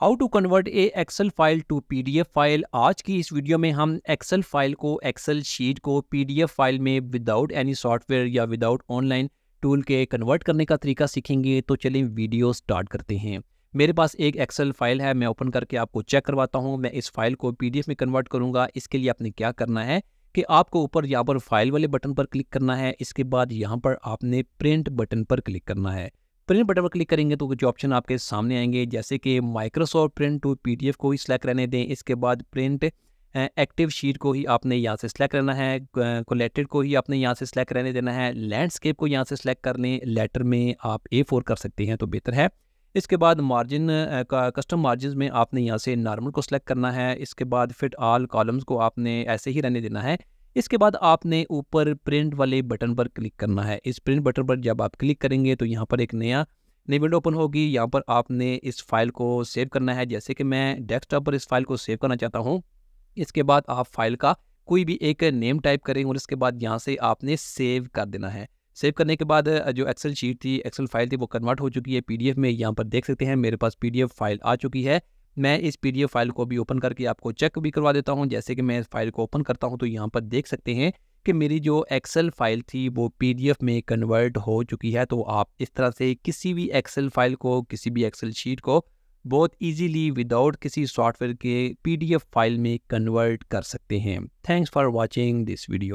how to convert a Excel file to PDF file आज की इस वीडियो में हम एक्सेल फाइल को एक्सेल शीट को पीडीएफ फाइल में विदाउट एनी सॉफ्टवेयर या विदाउट ऑनलाइन टूल के कन्वर्ट करने का तरीका सीखेंगे तो चलिए वीडियो स्टार्ट करते हैं मेरे पास एक एक्सेल फाइल है मैं ओपन करके आपको चेक करवाता हूँ मैं इस फाइल को एफ में कन्वर्ट करूँगा इसके लिए आपने क्या करना है कि आपको ऊपर यहाँ पर फाइल वाले बटन पर क्लिक करना है इसके बाद यहाँ पर आपने प्रिंट बटन पर क्लिक करना है प्रिंट बटन पर क्लिक करेंगे तो कुछ ऑप्शन आपके सामने आएंगे जैसे कि माइक्रोसॉफ्ट प्रिंट टू पीडीएफ को ही सिलेक्ट रहने दें इसके बाद प्रिंट एक्टिव शीट को ही आपने यहाँ से सिलेक्ट करना है कोलेटेड को ही आपने यहाँ से सिलेक्ट रहने देना है लैंडस्केप को यहाँ से सिलेक्ट कर लें लेटर में आप ए फोर कर सकते हैं तो बेहतर है इसके बाद मार्जिन का कस्टम मार्जिन में आपने यहाँ से नॉर्मल को सिलेक्ट करना है इसके बाद फिट आल कॉलम्स को आपने ऐसे ही रहने देना है इसके बाद आपने ऊपर प्रिंट वाले बटन पर क्लिक करना है इस प्रिंट बटन पर जब आप क्लिक करेंगे तो यहाँ पर एक नया नई विंडो ओपन होगी यहाँ पर आपने इस फाइल को सेव करना है जैसे कि मैं डेस्कटॉप पर इस फाइल को सेव करना चाहता हूँ इसके बाद आप फाइल का कोई भी एक नेम टाइप करें और इसके बाद यहाँ से आपने सेव कर देना है सेव करने के बाद जो एक्सेल शीट थी एक्सेल फाइल थी वो कन्वर्ट हो चुकी है पीडीएफ में यहाँ पर देख सकते हैं मेरे पास पीडीएफ फाइल आ चुकी है मैं इस पी फाइल को भी ओपन करके आपको चेक भी करवा देता हूँ जैसे कि मैं इस फाइल को ओपन करता हूँ तो यहाँ पर देख सकते हैं कि मेरी जो एक्सेल फाइल थी वो पीडीएफ में कन्वर्ट हो चुकी है तो आप इस तरह से किसी भी एक्सेल फाइल को किसी भी एक्सेल शीट को बहुत इजीली विदाउट किसी सॉफ्टवेयर के पीडीएफ फाइल में कन्वर्ट कर सकते हैं thanks for watching this video